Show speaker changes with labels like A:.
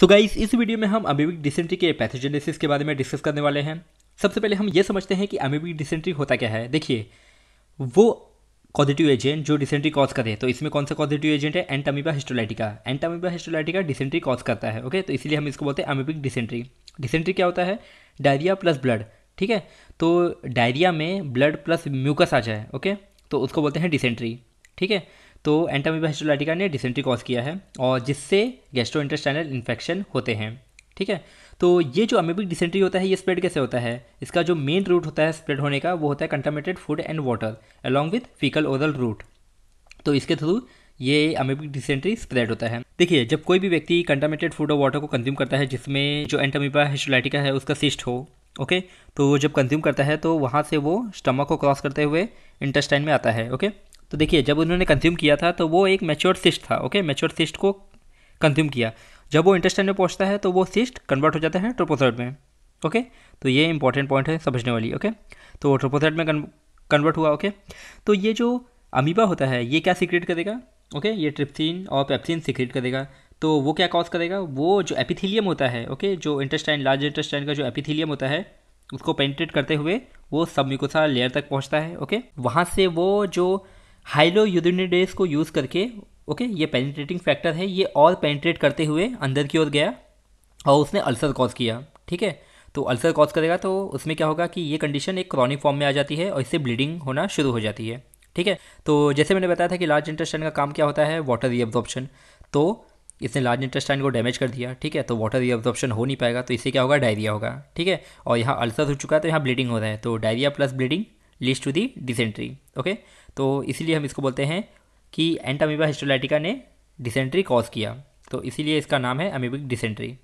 A: सो so guys इस video में हम अमीबिक डिसेंट्री के पैथोजेनेसिस के बारे में डिस्कस करने वाले हैं सबसे पहले हम ये समझते हैं कि अमीबिक डिसेंट्री होता क्या है देखिए वो कॉजिटिव एजेंट जो डिसेंट्री कॉज करे तो इसमें कौन सा कॉजिटिव एजेंट है Entamoeba histolytica Entamoeba histolytica dysentery cause करता है ओके तो इसलिए हम इसको बोलते हैं अमीबिक डिसेंट्री डिसेंट्री क्या होता है डायरिया प्लस ब्लड ठीक है तो डायरिया में ब्लड प्लस म्यूकस आ जाए ओके तो उसको बोलते हैं डिसेंट्री ठीक है तो एंटामीबा हिस्टोलाइटिका ने डिसेंट्री कॉज किया है और जिससे गैस्ट्रो इंटेस्टाइनल इन्फेक्शन होते हैं ठीक है तो ये जो अमेबिक डिसेंट्री होता है ये स्प्रेड कैसे होता है इसका जो मेन रूट होता है स्प्रेड होने का वो होता है contaminated food and water along with faecal oral route तो इसके थ्रू ये अमेबिक डिसेंट्री स्प्रेड होता है देखिए जब कोई भी व्यक्ति कंटामेटेड फूड और वाटर को कंज्यूम करता है जिसमें जो एंटामिबा हिस्टोलाइटिका है उसका सिस्ट हो ओके तो जब कंज्यूम करता है तो वहाँ से वो स्टमक को क्रॉस करते हुए इंटेस्टाइन में आता है ओके तो देखिए जब उन्होंने कंज्यूम किया था तो वो एक मेच्योर सिस्ट था ओके मेच्योर सिस्ट को कंज्यूम किया जब वो इंटेस्टाइन में पहुंचता है तो वो सिस्ट कन्वर्ट हो जाता है ट्रोपोसाइड में ओके तो ये इंपॉर्टेंट पॉइंट है समझने वाली ओके तो ट्रोपोसाइड में कन्वर्ट हुआ ओके तो ये जो अमीबा होता है ये क्या सीक्रेट करेगा ओके ये ट्रिप्सिन और पेप्सिन सीक्रेट करेगा तो वो क्या कॉज करेगा वो जो एपिथीलियम होता है ओके जो इंटेस्टाइन लार्ज इंटेस्टाइन का जो एपिथीलियम होता है उसको पेंट्रेट करते हुए वो सब म्यूकोसा लेयर तक पहुंचता है ओके वहाँ से वो जो हाइलो यूरिनिडेज को यूज़ करके ओके ये पेनिट्रेटिंग फैक्टर है ये और पेनिट्रेट करते हुए अंदर की ओर गया और उसने अल्सर कॉज किया ठीक है तो अल्सर कॉज करेगा तो उसमें क्या होगा कि ये कंडीशन एक क्रॉनिक फॉर्म में आ जाती है और इससे ब्लीडिंग होना शुरू हो जाती है ठीक है तो जैसे मैंने बताया था कि लार्ज इंटेस्टाइन का काम क्या होता है वाटर रीअब्जॉर्प्शन तो इसने लार्ज इंटेस्टाइन को डैमेज कर दिया ठीक है तो वाटर रीअब्जॉर्प्शन हो नहीं पाएगा तो इससे क्या होगा डायरिया होगा ठीक है और यहाँ अल्सर हो चुका है तो यहाँ ब्लीडिंग हो रहा है तो diarrhoea plus bleeding leads to the dysentery okay तो इसीलिए हम इसको बोलते हैं कि एंटामीबा हिस्टोलाइटिका ने डिसेंट्री कॉज किया तो इसीलिए इसका नाम है अमीबिक डिसेंट्री